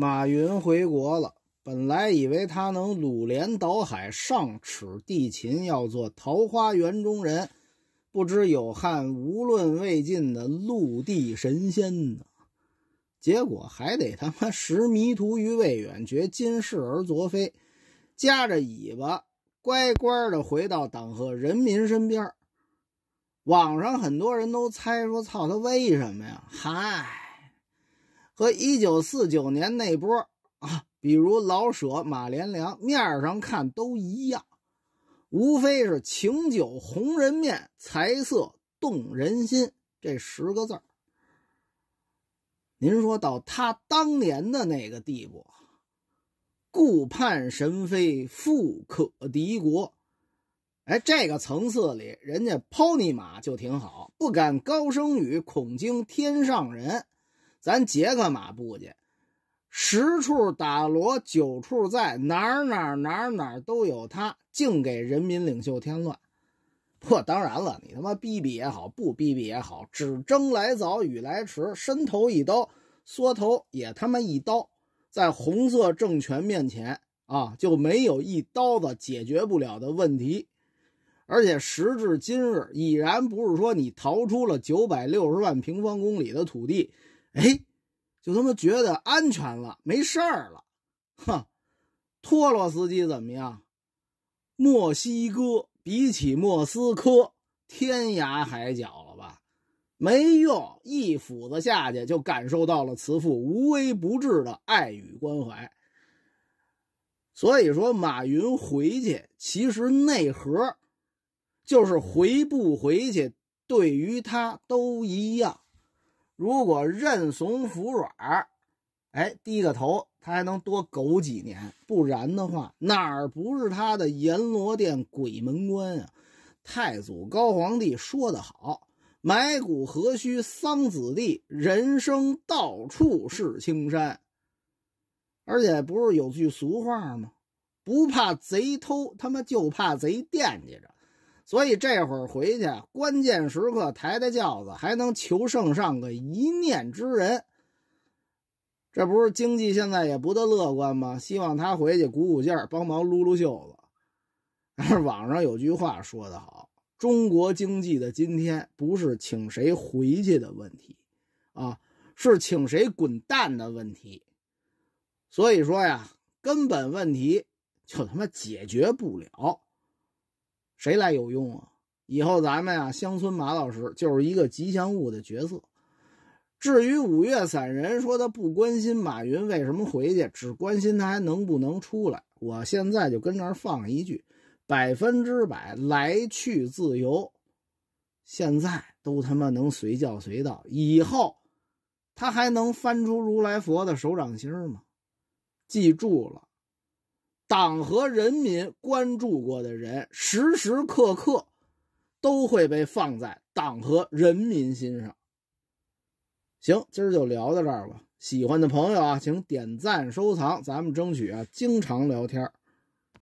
马云回国了，本来以为他能鲁连倒海，上齿地勤，要做桃花源中人，不知有汉，无论魏晋的陆地神仙呢，结果还得他妈识迷途于未远，觉今世而昨非，夹着尾巴乖乖的回到党和人民身边。网上很多人都猜说，操他为什么呀？嗨。和一九四九年那波啊，比如老舍、马连良，面上看都一样，无非是“情酒红人面，财色动人心”这十个字儿。您说到他当年的那个地步，顾盼神飞，富可敌国。哎，这个层次里，人家抛你马就挺好，不敢高声语，恐惊天上人。咱截个马步去，十处打锣，九处在哪哪哪哪都有他，净给人民领袖添乱。不，当然了，你他妈逼逼也好，不逼逼也好，只争来早，与来迟，伸头一刀，缩头也他妈一刀，在红色政权面前啊，就没有一刀子解决不了的问题。而且时至今日，已然不是说你逃出了九百六十万平方公里的土地。哎，就他妈觉得安全了，没事儿了，哼！托洛斯基怎么样？墨西哥比起莫斯科，天涯海角了吧？没用，一斧子下去就感受到了慈父无微不至的爱与关怀。所以说，马云回去，其实内核就是回不回去，对于他都一样。如果认怂服软，哎，低个头，他还能多苟几年。不然的话，哪儿不是他的阎罗殿、鬼门关啊？太祖高皇帝说得好：“埋骨何须桑梓地，人生到处是青山。”而且不是有句俗话吗？不怕贼偷，他妈就怕贼惦记着。所以这会儿回去，关键时刻抬抬轿子，还能求圣上个一念之人。这不是经济现在也不得乐观吗？希望他回去鼓鼓劲儿，帮忙撸撸袖子。但是网上有句话说得好：“中国经济的今天不是请谁回去的问题，啊，是请谁滚蛋的问题。”所以说呀，根本问题就他妈解决不了。谁来有用啊？以后咱们呀，乡村马老师就是一个吉祥物的角色。至于五岳散人说他不关心马云为什么回去，只关心他还能不能出来。我现在就跟这儿放一句：百分之百来去自由，现在都他妈能随叫随到。以后他还能翻出如来佛的手掌心吗？记住了。党和人民关注过的人，时时刻刻都会被放在党和人民心上。行，今儿就聊到这儿吧。喜欢的朋友啊，请点赞收藏，咱们争取啊，经常聊天儿。